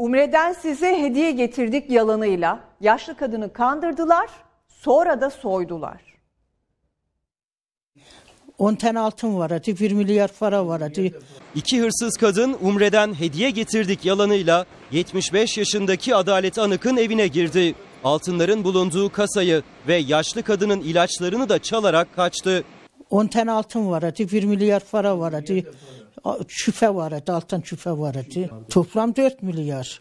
Umre'den size hediye getirdik yalanıyla yaşlı kadını kandırdılar, sonra da soydular. 10 ten altın var hadi 1 milyar para var hadi. İki hırsız kadın Umre'den hediye getirdik yalanıyla 75 yaşındaki Adalet Anık'ın evine girdi. Altınların bulunduğu kasayı ve yaşlı kadının ilaçlarını da çalarak kaçtı. 10 ten altın var hadi 1 milyar para var hadi. Şüphe var idi, altdan şüphe var idi. Toplam 4 milyar.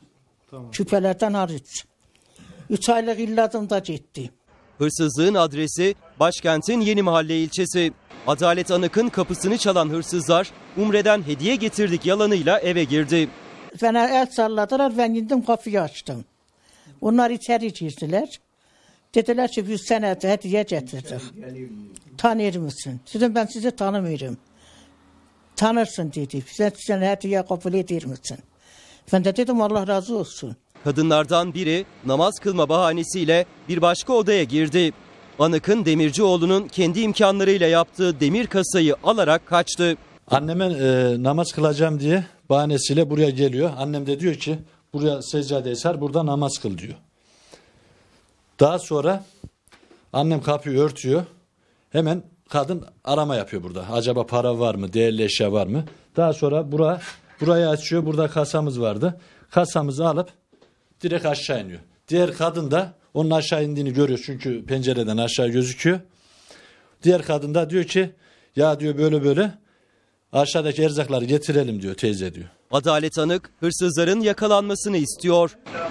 Tamam. Şüphelerden hariç. 3 aylık illadım gitti. Hırsızlığın adresi başkentin Yeni Mahalle ilçesi. Adalet Anık'ın kapısını çalan hırsızlar Umre'den hediye getirdik yalanıyla eve girdi. Ben el salladılar ben indim kapıyı açtım. Onlar içeri girdiler. Dediler ki biz sana hediye getirdik. Tanır mısın? Dedim ben sizi tanımıyorum tanırsın dedi. Sen, sen her şeye kabul edirmişsin. Ben de dedim Allah razı olsun. Kadınlardan biri namaz kılma bahanesiyle bir başka odaya girdi. Anık'ın Demircioğlu'nun kendi imkanlarıyla yaptığı demir kasayı alarak kaçtı. Anneme e, namaz kılacağım diye bahanesiyle buraya geliyor. Annem de diyor ki buraya seccade eser burada namaz kıl diyor. Daha sonra annem kapıyı örtüyor. Hemen kadın arama yapıyor burada. Acaba para var mı? Değerli eşya var mı? Daha sonra bura burayı açıyor. Burada kasamız vardı. Kasamızı alıp direkt aşağı iniyor. Diğer kadın da onun aşağı indiğini görüyor çünkü pencereden aşağı gözüküyor. Diğer kadın da diyor ki ya diyor böyle böyle aşağıdaki erzakları getirelim diyor teyze diyor. Adalet Anık hırsızların yakalanmasını istiyor.